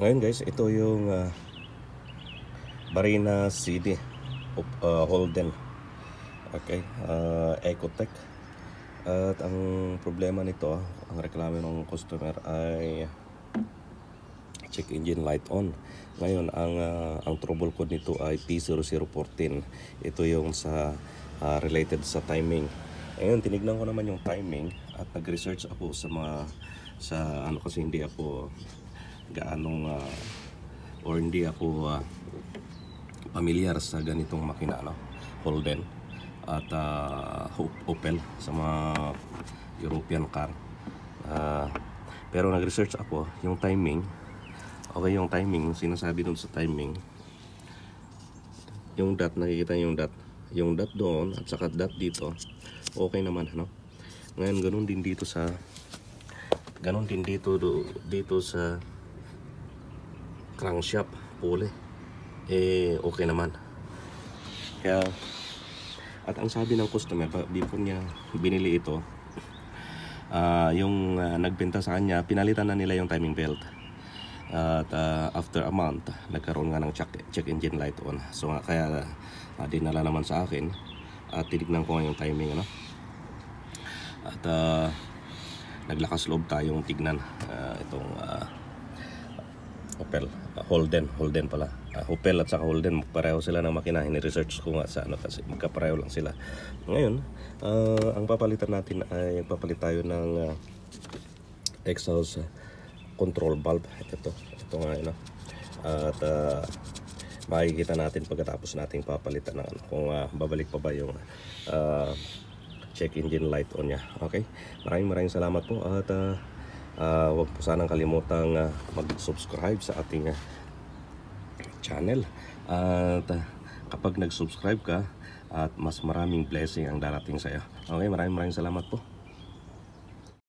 ngayon guys ito yung uh, ah, Barina CD uh, ah, Holden okay uh, ah, Ecotech at ang problema nito ang reklamo ng customer ay check engine light on. Ngayon, ang, uh, ang trouble code nito ay P0014. Ito yung sa uh, related sa timing. Ngayon, tinignan ko naman yung timing at nag-research ako sa mga sa ano kasi hindi ako gaanong uh, or hindi ako uh, pamilyar sa ganitong makina no? Holden at uh, ah, Opel sa mga European car uh, pero nagresearch ako yung timing okay yung timing sinasabi doon sa timing yung dot nakikita yung dot yung dot doon at saka dot dito okay naman ano ngayon ganun din dito sa ganun din dito do, dito sa crankshaft pulley eh okay naman kaya at ang sabi ng customer before niya binili ito uh, yung uh, nagbenta sa kanya pinalitan na nila yung timing belt at uh, after a month nagkaroon nga ng check, check engine light on so nga kaya uh, dinala naman sa akin at uh, tinignan ko yung timing ano at uh, naglakas loob tayong tignan uh, itong uh, Opel. Uh, Holden, Holden pala. Uh, Opel at saka Holden, pareho sila ng makina. Hini-research ko nga sa ano kasi magkapareho lang sila. Ngayon, uh, ang papalitan natin ay papalit tayo ng uh, exhaust control valve. Ito, ito nga yun. Ano. At uh, makikita natin pagkatapos nating papalitan ng ano, kung uh, babalik pa ba yung uh, check engine light on niya. Okay? Maraming maraming salamat po at uh, uh, ah, wag po sanang kalimutang uh, mag-subscribe sa ating uh, channel at uh, kapag nag-subscribe ka at mas maraming blessing ang darating sa iyo. Okay, maraming maraming salamat po.